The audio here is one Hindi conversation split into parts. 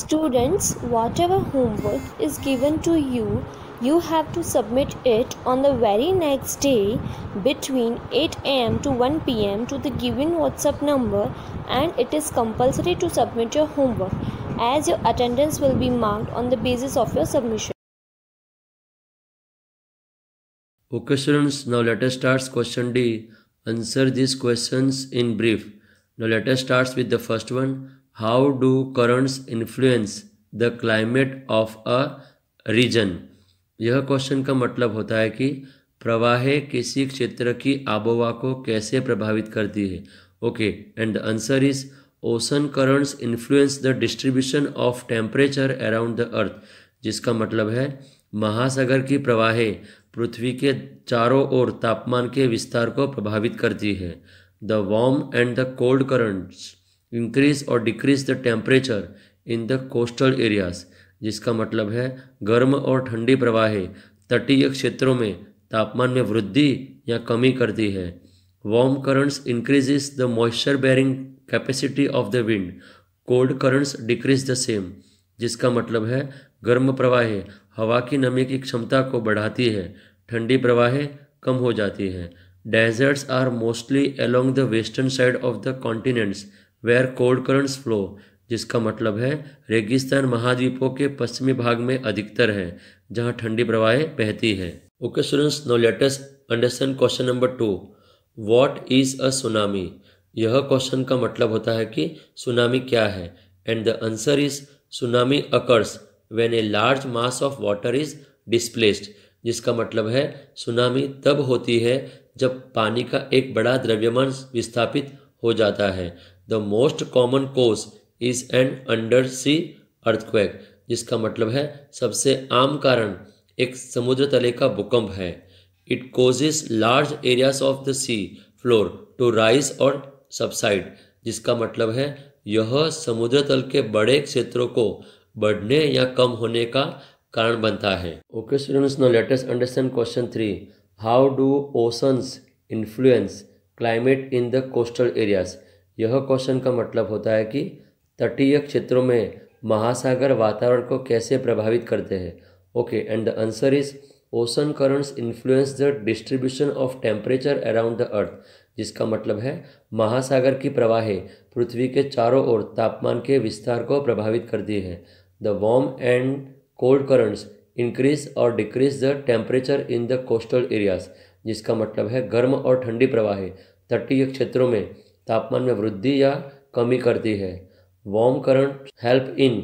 Students, whatever homework is given to you, you have to submit it on the very next day between 8 am to 1 pm to the given WhatsApp number and it is compulsory to submit your homework as your attendance will be marked on the basis of your submission. Okay students, now let us start question D. Answer these questions in brief. Now let us start with the first one. How do currents influence the climate of a region यह क्वेश्चन का मतलब होता है कि प्रवाहें किसी क्षेत्र की आबोवा को कैसे प्रभावित करती है okay and the answer is ocean currents influence the distribution of temperature around the earth जिसका मतलब है महासागर की प्रवाहें पृथ्वी के चारों ओर तापमान के विस्तार को प्रभावित करती है the warm and the cold currents increase और decrease the temperature in the coastal areas जिसका मतलब है गर्म और ठंडी प्रवाहें तटीय क्षेत्रों में तापमान में वृद्धि या कमी करती है warm currents increases the moisture bearing capacity of the wind cold currents decrease the same जिसका मतलब है गर्म प्रवाहें हवा की नमी की क्षमता को बढ़ाती है ठंडी प्रवाहें कम हो जाती हैं deserts are mostly along the western side of the continents where cold currents flow जिसका मतलब है रेगिस्तान महाद्वीपों के पश्चिमी भाग में अधिकतर है जहाँ ठंडी प्रवाहें बहती है okay students now latest understand question number two what is a tsunami यह क्वेश्चन का मतलब होता है कि सुनामी क्या है and the answer is tsunami occurs when a large mass of water is displaced जिसका मतलब है सुनामी तब होती है जब पानी का एक बड़ा द्रव्यमान विस्थापित हो जाता है the most common cause is an under sea earthquake जिसका मतलब है सबसे आम कारण एक समुद्र तले का भूकंप है it causes large areas of the sea floor to rise और सबसाइड जिसका मतलब है यह समुद्र तल के बड़े क्षेत्रों को बढ़ने या कम होने का कारण बनता है okay students now latest understand question three how do oceans influence climate in the coastal areas यह क्वेश्चन का मतलब होता है कि तटीय क्षेत्रों में महासागर वातावरण को कैसे प्रभावित करते हैं okay and the answer is ocean currents influence the distribution of temperature around the earth जिसका मतलब है महासागर की प्रवाहें पृथ्वी के चारों ओर तापमान के विस्तार को प्रभावित करती है the warm and cold currents increase और decrease the temperature in the coastal areas जिसका मतलब है गर्म और ठंडी प्रवाहें तटीय क्षेत्रों में तापमान में वृद्धि या कमी करती है warm current help in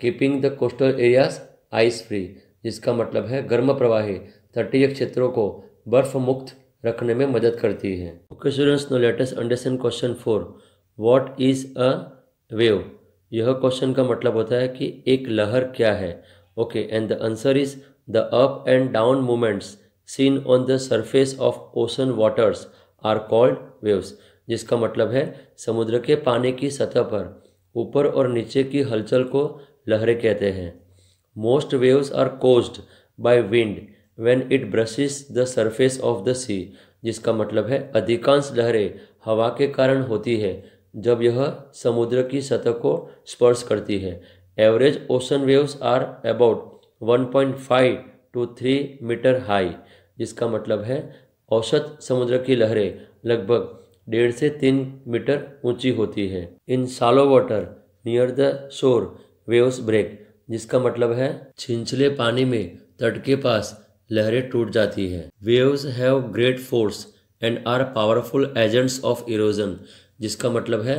keeping the coastal areas ice free जिसका मतलब है गर्म प्रवाही तटीय क्षेत्रों को बर्फ मुक्त रखने में मदद करती है okay students now latest understand question four what is a wave यह क्वेश्चन का मतलब होता है कि एक लहर क्या है okay and the answer is the up and down movements seen on the surface of ocean waters are called waves जिसका मतलब है समुद्र के पानी की सतह पर ऊपर और नीचे की हलचल को लहरें कहते हैं most waves are caused by wind when it brushes the surface of the sea जिसका मतलब है अधिकांश लहरें हवा के कारण होती है जब यह समुद्र की सतह को स्पर्श करती है average ocean waves are about 1.5 to 3 metres high जिसका मतलब है औसत समुद्र की लहरें लगभग डेढ़ से तीन मीटर ऊंची होती है in shallow water near the shore waves break जिसका मतलब है छिंचले पानी में तट के पास लहरें टूट जाती है waves have great force and are powerful agents of erosion जिसका मतलब है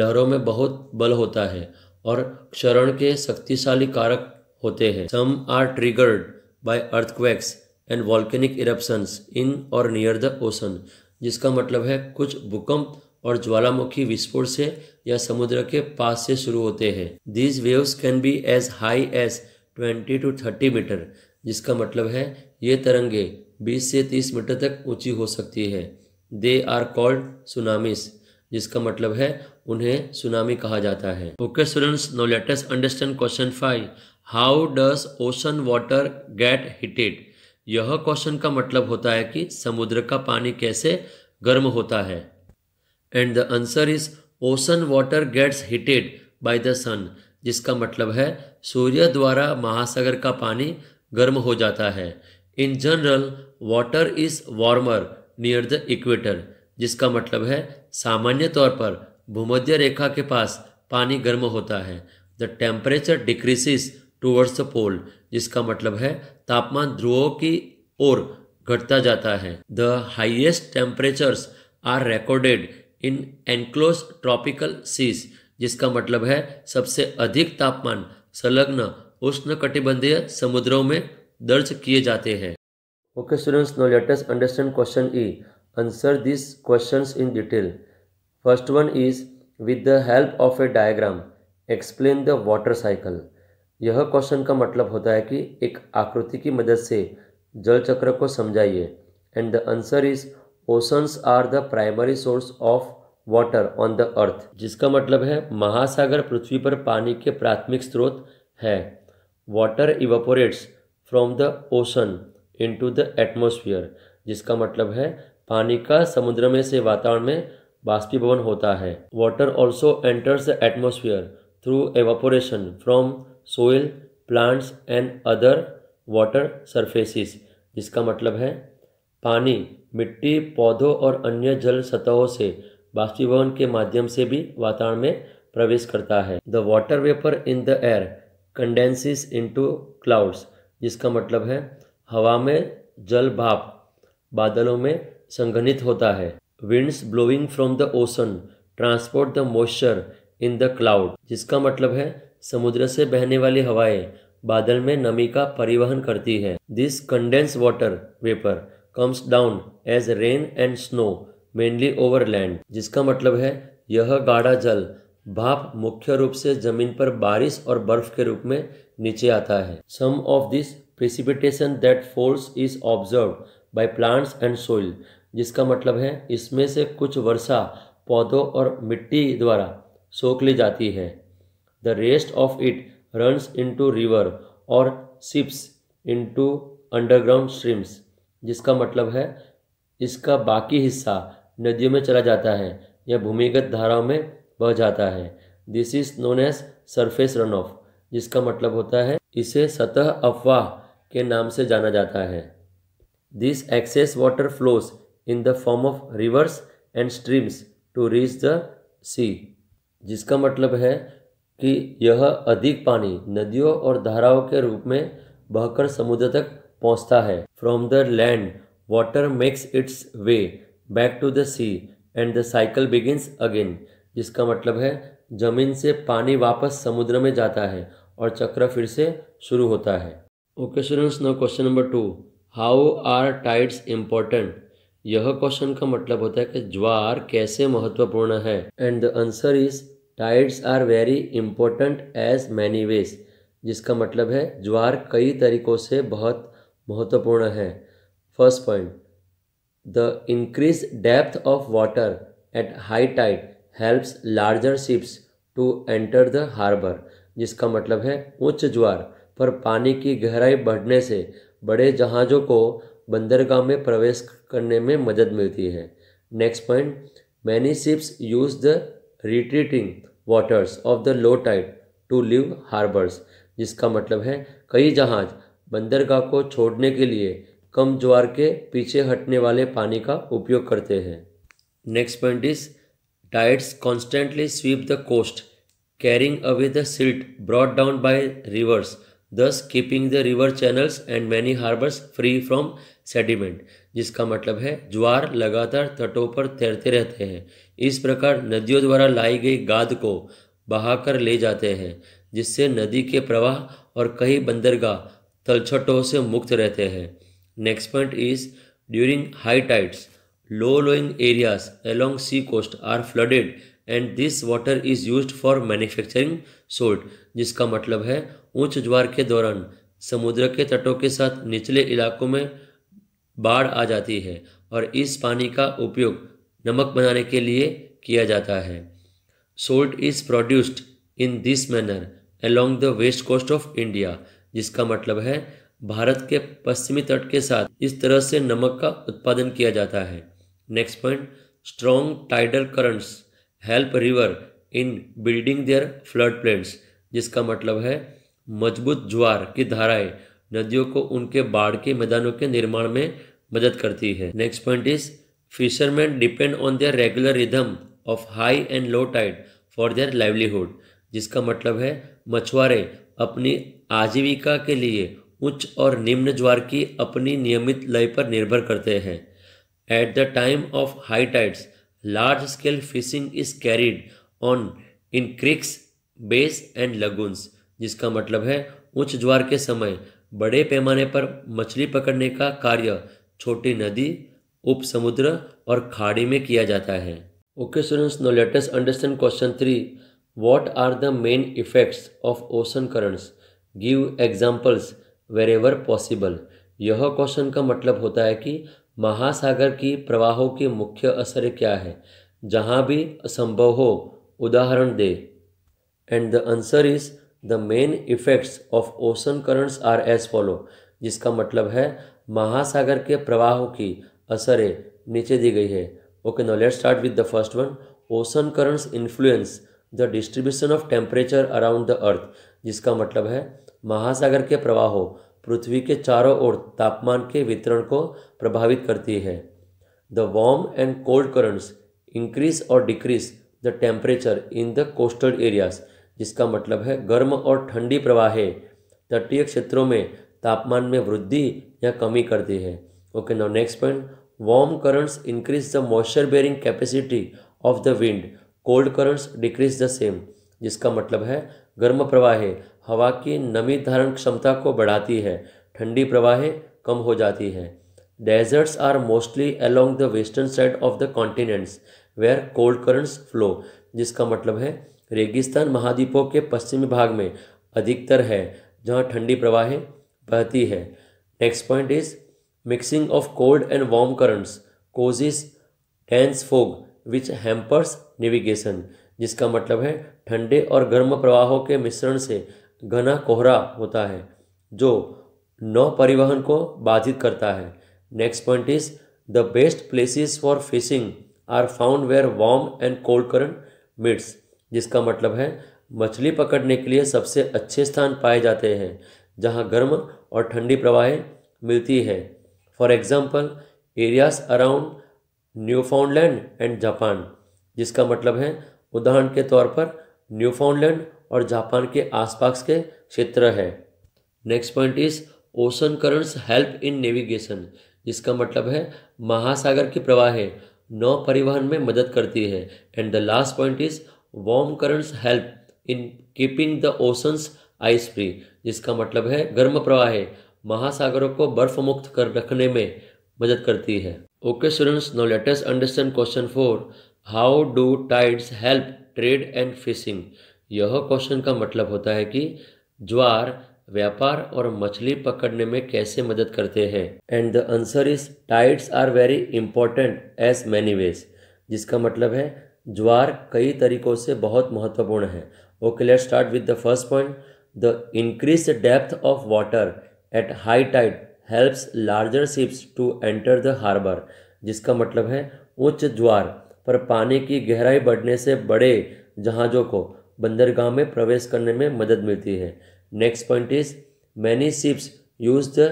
लहरों में बहुत बल होता है और क्षरण के शक्तिशाली कारक होते हैं some are triggered by earthquakes and volcanic eruptions in or near the ocean जिसका मतलब है कुछ भूकंप और ज्वालामुखी विस्फोट से या समुद्र के पास से शुरू होते हैं these waves can be as high as 20 to 30 metres जिसका मतलब है ये तरंगे 20 से 30 मीटर तक ऊंची हो सकती है दे आर कॉल्ड सुनामीस जिसका मतलब है उन्हें सुनामी कहा जाता है okay students now latest understand question five how does ocean water get heated यह क्वेश्चन का मतलब होता है कि समुद्र का पानी कैसे गर्म होता है and the answer is ocean water gets heated by the sun जिसका मतलब है सूर्य द्वारा महासागर का पानी गर्म हो जाता है in general water is warmer near the equator जिसका मतलब है सामान्य तौर पर भूमध्य रेखा के पास पानी गर्म होता है the temperature decreases towards the pole जिसका मतलब है तापमान ध्रुवों की ओर घटता जाता है the highest temperatures are recorded in enclosed tropical seas जिसका मतलब है सबसे अधिक तापमान संलग्न उष्ण कटिबंधीय समुद्रों में दर्ज किए जाते हैं okay students now latest understand question E answer this question in detail first one is with the help of a diagram explain the water cycle यह क्वेश्चन का मतलब होता है कि एक आकृति की मदद से जल चक्र को समझाइए and the answer is oceans are the primary source of water on the earth जिसका मतलब है महासागर पृथ्वी पर पानी के प्राथमिक स्रोत है water evaporates from the ocean into the atmosphere जिसका मतलब है पानी का समुद्र में से वातावरण में बाष्पीभवन होता है water also enters the atmosphere through evaporation from soil plants and other water surfaces जिसका मतलब है पानी मिट्टी पौधों और अन्य जल सतहों से बाष्पीभवन के माध्यम से भी वातावरण में प्रवेश करता है the water vapour in the air condenses to clouds जिसका मतलब है हवा में जल भाप बादलों में संघनित होता है winds blowing from the ocean transport the moisture in the cloud जिसका मतलब है समुद्र से बहने वाली हवाएं बादल में नमी का परिवहन करती है this condense water vapour comes down as rain and snow mainly over land जिसका मतलब है यह गाढ़ा जल भाप मुख्य रूप से जमीन पर बारिश और बर्फ के रूप में नीचे आता है some of this precipitation that falls is absorb by plants and soil जिसका मतलब है इसमें से कुछ वर्षा पौधों और मिट्टी द्वारा सोख ली जाती है rest of it it into river or seeps to underground streams जिसका मतलब है इसका बाकी हिस्सा नदियों में चला जाता है या भूमिगत धाराओं में बह जाता है this is known as surface run off जिसका मतलब होता है इसे सतह अफवाह के नाम से जाना जाता है this excess water flows in the form of rivers and streams to reach the sea जिसका मतलब है कि यह अधिक पानी नदियों और धाराओं के रूप में बहकर समुद्र तक पहुंचता है from the land water makes its way back to the sea and the cycle begins again जिसका मतलब है जमीन से पानी वापस समुद्र में जाता है और चक्र फिर से शुरू होता है okay students now question number two how are tides important यह क्वेश्चन का मतलब होता है कि ज्वार कैसे महत्वपूर्ण है and the answer is tides are very important as many ways जिसका मतलब है ज्वार कई तरीकों से बहुत महत्वपूर्ण है first point the increase depth of water at high tide helps larger ships to enter the harbour जिसका मतलब है उच्च ज्वार पर पानी की गहराई बढ़ने से बड़े जहाज़ों को बंदरगाह में प्रवेश करने में मदद मिलती है next point many ships use the retreating waters of the low tide to leave harbours जिसका मतलब है कई जहाज बंदरगाह को छोड़ने के लिए कम ज्वार के पीछे हटने वाले पानी का उपयोग करते हैं next point is tides constantly sweep the coast carrying away the silt brought down by rivers thus keeping the river channels and many harbours free from sediment जिसका मतलब है ज्वार लगातार तटों पर तैरते रहते हैं इस प्रकार नदियों द्वारा लाई गई गाद को बहाकर ले जाते हैं जिससे नदी के प्रवाह और कई बंदरगाह तलछटों से मुक्त रहते हैं next point is during high tides low lying areas along sea coast are flooded and this water is use for manufacturing salt जिसका मतलब है उच्च ज्वार के दौरान समुद्र के तटों के साथ निचले इलाकों में बाढ़ आ जाती है और इस पानी का उपयोग नमक बनाने के लिए किया जाता है salt is produced in this manner along the west coast of India जिसका मतलब है भारत के पश्चिमी तट के साथ इस तरह से नमक का उत्पादन किया जाता है next point strong tidal currents help river in building their flood plains जिसका मतलब है मजबूत ज्वार की धाराएं नदियों को उनके बाढ़ के मैदानों के निर्माण में मदद करती है next point is fisherman depend on their regular rhythm of high and low tide for their livelihood जिसका मतलब है मछुआरे अपनी आजीविका के लिए उच्च और निम्न ज्वार की अपनी नियमित लय पर निर्भर करते हैं at the time of high tides large scale fishing is carried on in creeks bays and lagoons जिसका मतलब है उच्च ज्वार के समय बड़े पैमाने पर मछली पकड़ने का कार्य छोटी नदी उपसमुद्र और खाड़ी में किया जाता है okay students now let's understand question three what are the main effects of ocean currents give examples wherever possible यह क्वेश्चन का मतलब होता है कि महासागर की प्रवाहों के मुख्य असर क्या है जहाँ भी असंभव हो उदाहरण दे and the answer is the main effects of ocean currents are as follow जिसका मतलब है महासागर के प्रवाहों की असर है नीचे दी गई है okay now let's start with the first one ocean currents influence the distribution of temperature around the earth जिसका मतलब है महासागर के प्रवाहों पृथ्वी के चारों ओर तापमान के वितरण को प्रभावित करती है the warm and cold currents increase और decrease the temperature in the coastal areas जिसका मतलब है गर्म और ठंडी प्रवाहें तटीय क्षेत्रों में तापमान में वृद्धि या कमी करती है okay now next point warm currents increase the moisture bearing capacity of the wind cold currents decrease the same जिसका मतलब है गर्म प्रवाहें हवा की नमी धारण क्षमता को बढ़ाती है ठंडी प्रवाहें कम हो जाती है deserts are mostly along the western side of the continents where cold currents flow जिसका मतलब है रेगिस्तान महाद्वीपों के पश्चिमी भाग में अधिकतर है जहाँ ठंडी प्रवाहें बहती है next point is Mixing of cold and warm currents causes dense fog which hampers navigation. जिसका मतलब है ठंडे और गर्म प्रवाहों के मिश्रण से घना कोहरा होता है जो नौ परिवहन को बाधित करता है next point is the best places for fishing are found where warm and cold current meets जिसका मतलब है मछली पकड़ने के लिए सबसे अच्छे स्थान पाए जाते हैं जहाँ गर्म और ठंडी प्रवाहें मिलती है for example areas around Newfoundland and Japan जिसका मतलब है उदाहरण के तौर पर न्यूफाउंडलैंड और जापान के आसपास के क्षेत्र है next point is ocean currents help in navigation जिसका मतलब है महासागर की प्रवाहें नौ परिवहन में मदद करती है and the last point is warm currents help in keeping the oceans ice free जिसका मतलब है गर्म प्रवाह महासागरों को बर्फ मुक्त कर रखने में मदद करती है okay students now latest understand question four how do tides help trade and fishing यह क्वेश्चन का मतलब होता है कि ज्वार व्यापार और मछली पकड़ने में कैसे मदद करते हैं and the answer is tides are very important as many ways जिसका मतलब है ज्वार कई तरीकों से बहुत महत्वपूर्ण है okay let start with the first point the increase depth of water at high tide helps larger ships to enter the harbour जिसका मतलब है उच्च ज्वार पर पानी की गहराई बढ़ने से बड़े जहाज़ों को बंदरगाह में प्रवेश करने में मदद मिलती है next point is many ships use the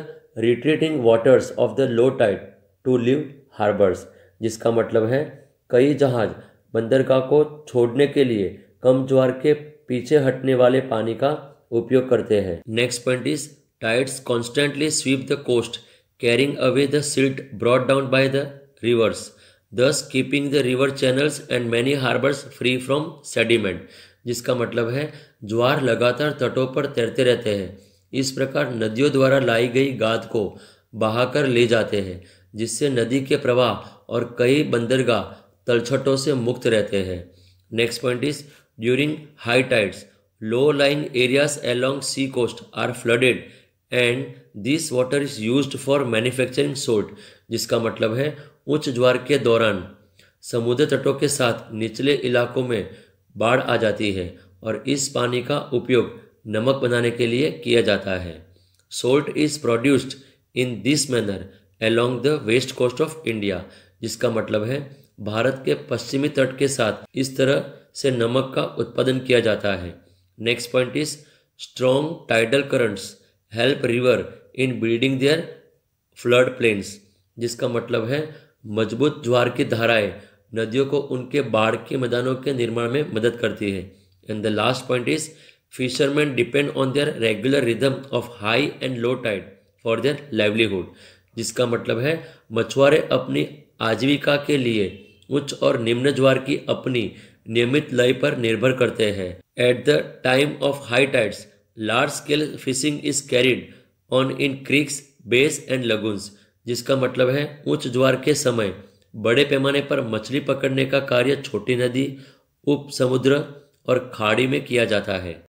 retreating waters of the low tide to leave harbours जिसका मतलब है कई जहाज बंदरगाह को छोड़ने के लिए कम ज्वार के पीछे हटने वाले पानी का उपयोग करते हैं next point is Tides constantly sweep the coast, carrying away the silt brought down by the rivers, thus keeping the river channels and many harbors free from sediment. जिसका मतलब है ज्वार लगातार तटों पर तैरते रहते हैं इस प्रकार नदियों द्वारा लाई गई गाद को बहाकर ले जाते हैं जिससे नदी के प्रवाह और कई बंदरगाह तलछटों से मुक्त रहते हैं next point is during high tides low lying areas along sea coast are flooded and this water is use for manufacturing salt जिसका मतलब है उच्च ज्वार के दौरान समुद्र तटों के साथ निचले इलाकों में बाढ़ आ जाती है और इस पानी का उपयोग नमक बनाने के लिए किया जाता है salt is produced in this manner along the west coast of India जिसका मतलब है भारत के पश्चिमी तट के साथ इस तरह से नमक का उत्पादन किया जाता है next point is strong tidal currents help river in building their flood plains जिसका मतलब है मजबूत ज्वार की धाराएं नदियों को उनके बाढ़ के मैदानों के निर्माण में मदद करती है and the last point is fisherman depend on their regular rhythm of high and low tide for their livelihood जिसका मतलब है मछुआरे अपनी आजीविका के लिए उच्च और निम्न ज्वार की अपनी नियमित लय पर निर्भर करते हैं at the time of high tides large scale fishing is carried on in creeks bays and lagoons जिसका मतलब है उच्च ज्वार के समय बड़े पैमाने पर मछली पकड़ने का कार्य छोटी नदी उप समुद्र और खाड़ी में किया जाता है